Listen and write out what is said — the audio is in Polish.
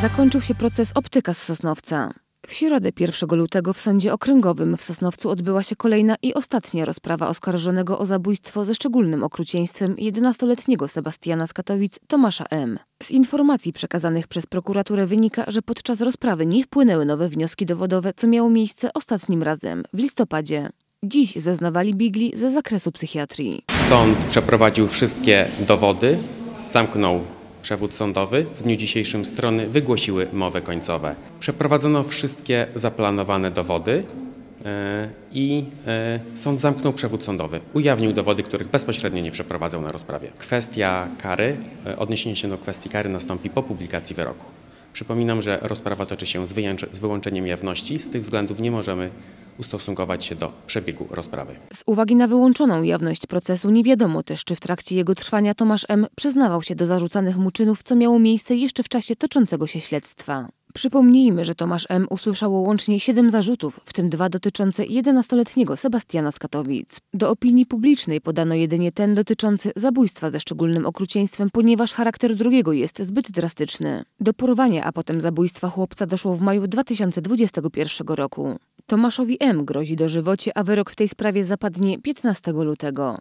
zakończył się proces optyka z Sosnowca. W środę 1 lutego w sądzie okręgowym w Sosnowcu odbyła się kolejna i ostatnia rozprawa oskarżonego o zabójstwo ze szczególnym okrucieństwem 11-letniego Sebastiana z Katowic Tomasza M. Z informacji przekazanych przez prokuraturę wynika, że podczas rozprawy nie wpłynęły nowe wnioski dowodowe, co miało miejsce ostatnim razem w listopadzie. Dziś zeznawali Bigli ze zakresu psychiatrii. Sąd przeprowadził wszystkie dowody, zamknął przewód sądowy w dniu dzisiejszym strony wygłosiły mowę końcowe. Przeprowadzono wszystkie zaplanowane dowody e, i e, sąd zamknął przewód sądowy. Ujawnił dowody, których bezpośrednio nie przeprowadzał na rozprawie. Kwestia kary, e, odniesienie się do kwestii kary nastąpi po publikacji wyroku. Przypominam, że rozprawa toczy się z, wyłączeniem jawności. Z tych względów nie możemy ustosunkować się do przebiegu rozprawy. Z uwagi na wyłączoną jawność procesu nie wiadomo też, czy w trakcie jego trwania Tomasz M. przyznawał się do zarzucanych mu czynów, co miało miejsce jeszcze w czasie toczącego się śledztwa. Przypomnijmy, że Tomasz M. usłyszał łącznie siedem zarzutów, w tym dwa dotyczące 11-letniego Sebastiana z Katowic. Do opinii publicznej podano jedynie ten dotyczący zabójstwa ze szczególnym okrucieństwem, ponieważ charakter drugiego jest zbyt drastyczny. Do porwania, a potem zabójstwa chłopca doszło w maju 2021 roku. Tomaszowi M. grozi dożywocie, a wyrok w tej sprawie zapadnie 15 lutego.